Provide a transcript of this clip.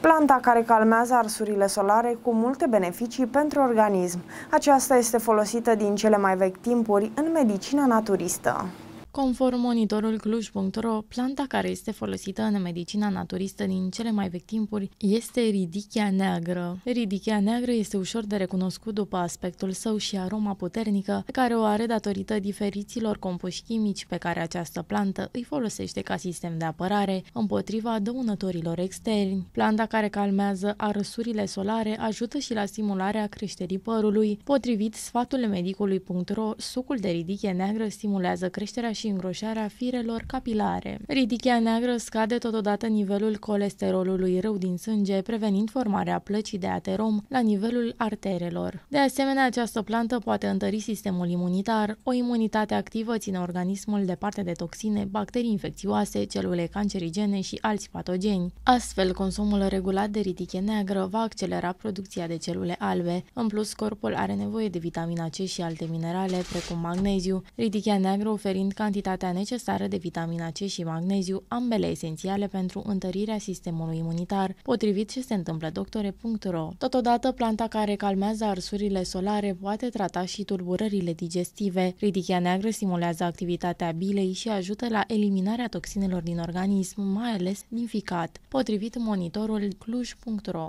Planta care calmează arsurile solare cu multe beneficii pentru organism. Aceasta este folosită din cele mai vechi timpuri în medicina naturistă. Conform monitorul cluj.ro, planta care este folosită în medicina naturistă din cele mai vechi timpuri este ridichia neagră. Ridichia neagră este ușor de recunoscut după aspectul său și aroma puternică pe care o are datorită diferiților compuși chimici pe care această plantă îi folosește ca sistem de apărare împotriva dăunătorilor externi. Planta care calmează arăsurile solare ajută și la stimularea creșterii părului. Potrivit sfatului medicului.ro, sucul de ridichie neagră stimulează creșterea și îngroșarea firelor capilare. Ridichia neagră scade totodată nivelul colesterolului rău din sânge, prevenind formarea plăcii de aterom la nivelul arterelor. De asemenea, această plantă poate întări sistemul imunitar, o imunitate activă ține organismul departe de toxine, bacterii infecțioase, celule cancerigene și alți patogeni. Astfel, consumul regulat de ridiche neagră va accelera producția de celule albe. În plus, corpul are nevoie de vitamina C și alte minerale, precum magneziu, ridichea neagră oferind ca cantitatea necesară de vitamina C și magneziu, ambele esențiale pentru întărirea sistemului imunitar, potrivit ce se întâmplă doctore.ro. Totodată, planta care calmează arsurile solare poate trata și tulburările digestive. Ridichia neagră stimulează activitatea bilei și ajută la eliminarea toxinelor din organism, mai ales din ficat, potrivit monitorul cluj.ro.